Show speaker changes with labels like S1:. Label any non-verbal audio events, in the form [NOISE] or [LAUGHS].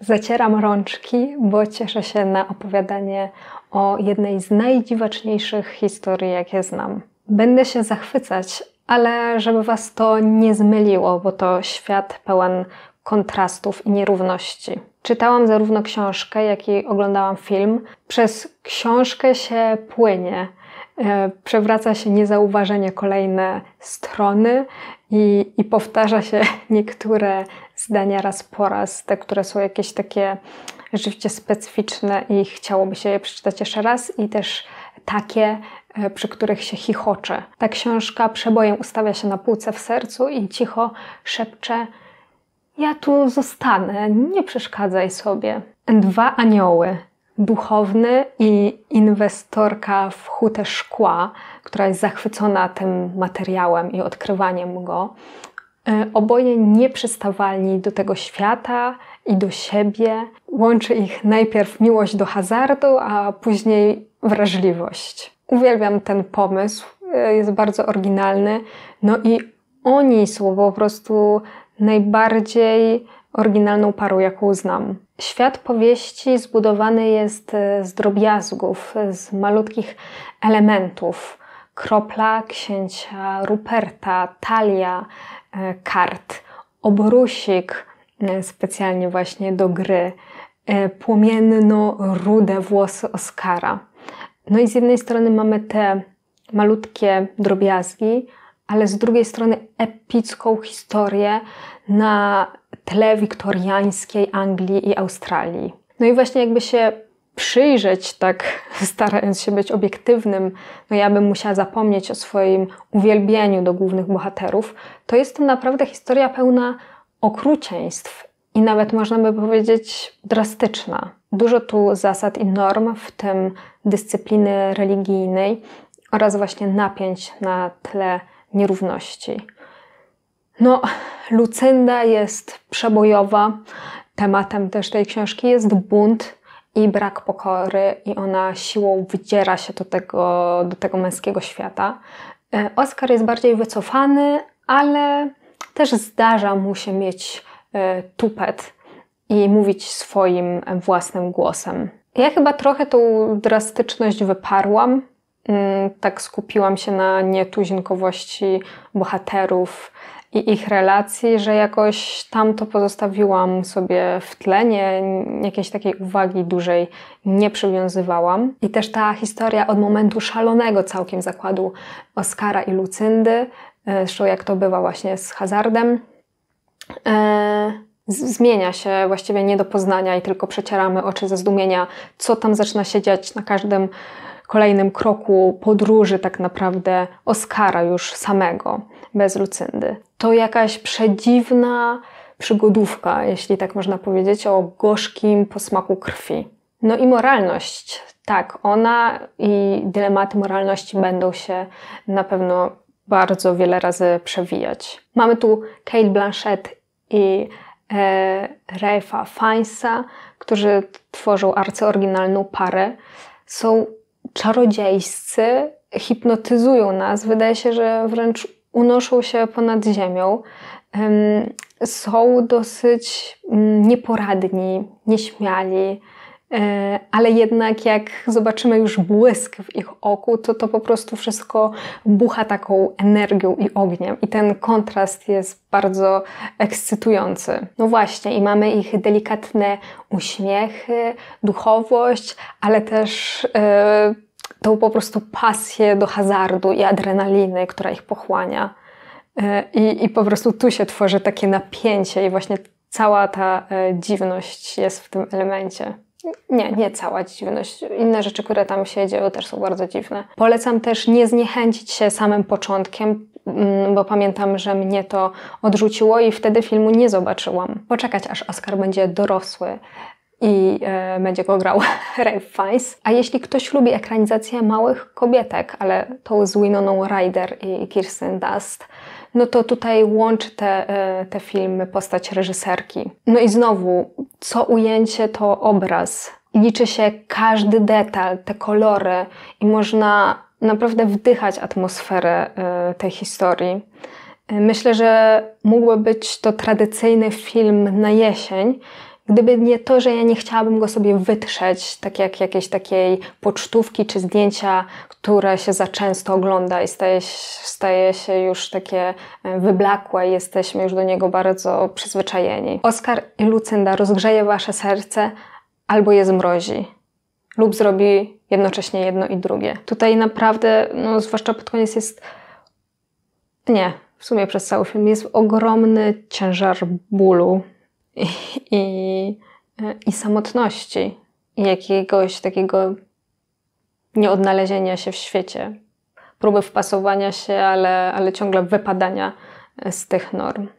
S1: Zacieram rączki, bo cieszę się na opowiadanie o jednej z najdziwaczniejszych historii, jakie znam. Będę się zachwycać, ale żeby Was to nie zmyliło, bo to świat pełen kontrastów i nierówności. Czytałam zarówno książkę, jak i oglądałam film. Przez książkę się płynie, E, przewraca się niezauważenie kolejne strony i, i powtarza się [LAUGHS] niektóre zdania raz po raz, te, które są jakieś takie rzeczywiście specyficzne i chciałoby się je przeczytać jeszcze raz i też takie, e, przy których się chichocze. Ta książka przebojem ustawia się na półce w sercu i cicho szepcze ja tu zostanę, nie przeszkadzaj sobie. Dwa anioły duchowny i inwestorka w hutę szkła, która jest zachwycona tym materiałem i odkrywaniem go. E, oboje nieprzystawalni do tego świata i do siebie. Łączy ich najpierw miłość do hazardu, a później wrażliwość. Uwielbiam ten pomysł, e, jest bardzo oryginalny. No i oni są po prostu najbardziej oryginalną paru jaką znam. Świat powieści zbudowany jest e, z drobiazgów, e, z malutkich elementów. Kropla, księcia, Ruperta, talia, e, kart, obrusik, specjalnie właśnie do gry, płomienno-rude włosy Oscara. No i z jednej strony mamy te malutkie drobiazgi, ale z drugiej strony epicką historię na tle wiktoriańskiej Anglii i Australii. No i właśnie jakby się przyjrzeć, tak [LAUGHS] starając się być obiektywnym, no ja bym musiała zapomnieć o swoim uwielbieniu do głównych bohaterów, to jest to naprawdę historia pełna okrucieństw i nawet można by powiedzieć drastyczna. Dużo tu zasad i norm, w tym dyscypliny religijnej oraz właśnie napięć na tle nierówności. No, Lucynda jest przebojowa. Tematem też tej książki jest bunt i brak pokory, i ona siłą wydziera się do tego, do tego męskiego świata. E, Oscar jest bardziej wycofany, ale też zdarza mu się mieć e, tupet i mówić swoim własnym głosem. Ja chyba trochę tą drastyczność wyparłam. Mm, tak skupiłam się na nietuzinkowości bohaterów, i ich relacji, że jakoś tam to pozostawiłam sobie w tle, nie, jakiejś takiej uwagi dużej nie przywiązywałam. I też ta historia od momentu szalonego całkiem zakładu Oskara i Lucyndy, e, zresztą jak to bywa właśnie z hazardem, e, zmienia się właściwie nie do poznania i tylko przecieramy oczy ze zdumienia, co tam zaczyna się dziać na każdym kolejnym kroku podróży tak naprawdę Oskara już samego, bez Lucyndy. To jakaś przedziwna przygodówka, jeśli tak można powiedzieć, o gorzkim posmaku krwi. No i moralność. Tak, ona i dylematy moralności będą się na pewno bardzo wiele razy przewijać. Mamy tu Kate Blanchett i e, Ralpha Fiennesa, którzy tworzą arcyoryginalną parę. Są czarodziejscy hipnotyzują nas. Wydaje się, że wręcz unoszą się ponad ziemią. Są dosyć mm, nieporadni, nieśmiali, e, ale jednak jak zobaczymy już błysk w ich oku, to to po prostu wszystko bucha taką energią i ogniem. I ten kontrast jest bardzo ekscytujący. No właśnie, i mamy ich delikatne uśmiechy, duchowość, ale też. Yy, tą po prostu pasję do hazardu i adrenaliny, która ich pochłania. E, I, I po prostu tu się tworzy takie napięcie, i właśnie cała ta e, dziwność jest w tym elemencie. Nie, nie cała dziwność. Inne rzeczy, które tam się dzieją, też są bardzo dziwne. Polecam też nie zniechęcić się samym początkiem, mm, bo pamiętam, że mnie to odrzuciło i wtedy filmu nie zobaczyłam. Poczekać, aż Oscar będzie dorosły, i e, będzie go grał [LAUGHS] Ray Fiennes. A jeśli ktoś lubi ekranizację małych kobietek, ale tą z Winoną Ryder i Kirsten Dust, no to tutaj łączy te, e, te filmy postać reżyserki. No i znowu, co ujęcie to obraz. Liczy się każdy detal, te kolory i można naprawdę wdychać atmosferę e, tej historii. E, myślę, że mógłby być to tradycyjny film na jesień, Gdyby nie to, że ja nie chciałabym go sobie wytrzeć, tak jak jakiejś takiej pocztówki czy zdjęcia, które się za często ogląda i staje, staje się już takie e, wyblakłe i jesteśmy już do niego bardzo przyzwyczajeni. Oskar i Lucynda rozgrzeje wasze serce albo je zmrozi lub zrobi jednocześnie jedno i drugie. Tutaj naprawdę, no, zwłaszcza pod koniec jest. Nie, w sumie przez cały film jest ogromny ciężar bólu, [LAUGHS] i, e, i, samotności, i jakiegoś takiego nieodnalezienia się w świecie, próby wpasowania się, ale, ale ciągle wypadania e, z tych norm.